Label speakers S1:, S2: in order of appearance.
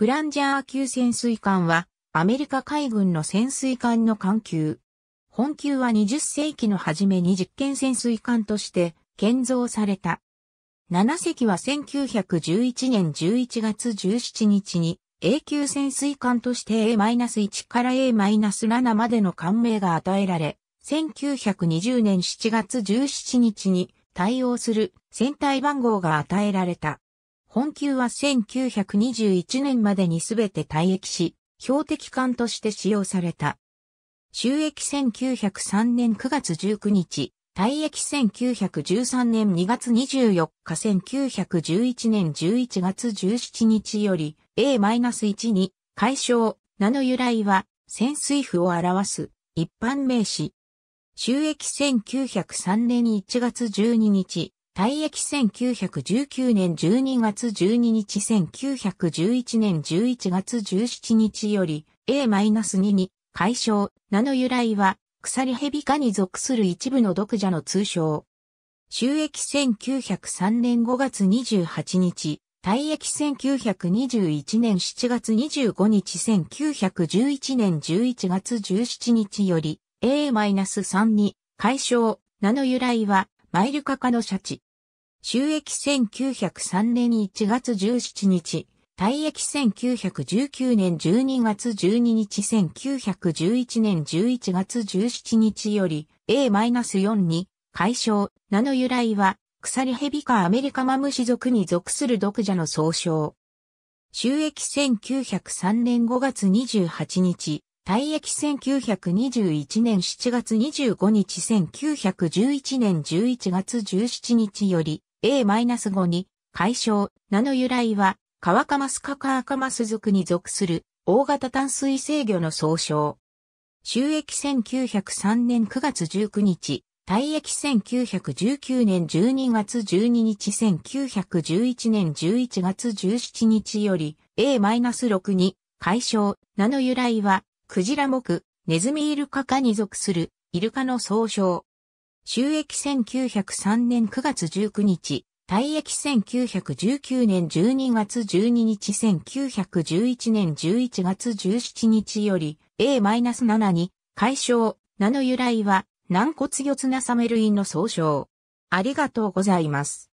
S1: プランジャー級潜水艦は、アメリカ海軍の潜水艦の艦級。本級は20世紀の初めに実験潜水艦として建造された。7隻は1911年11月17日に A 級潜水艦として A-1 から A-7 までの艦名が与えられ、1920年7月17日に対応する船体番号が与えられた。本級は1921年までにすべて退役し、標的艦として使用された。収益1903年9月19日、退役1913年2月24日1911年11月17日より A-1 に解消名の由来は潜水夫を表す一般名詞。収益1903年1月12日、退役1919年12月12日1911年11月17日より A-2 に解消。名の由来は、鎖蛇科に属する一部の独者の通称。収益1903年5月28日、退役1921年7月25日1911年11月17日より A-3 に解消。名の由来は、マイルカ科のシャチ。収益1903年1月17日、退役1919年12月12日1911年11月17日より A-4 に解消。名の由来は、鎖蛇かアメリカマムシ族に属する独者の総称。収益1903年5月28日、退役1921年7月25日1911年11月17日より A-5 に、解消、名の由来は、川カマスカカアカマス族に属する、大型淡水制御の総称。収益1903年9月19日、退役1919年12月12日1911年11月17日より A-6 に解消、名の由来は、クジラ目、ネズミイルカカに属する、イルカの総称。収益1903年9月19日、退役1919年12月12日1911年11月17日より A-7 に解消、名の由来は軟骨なさサメ類の総称。ありがとうございます。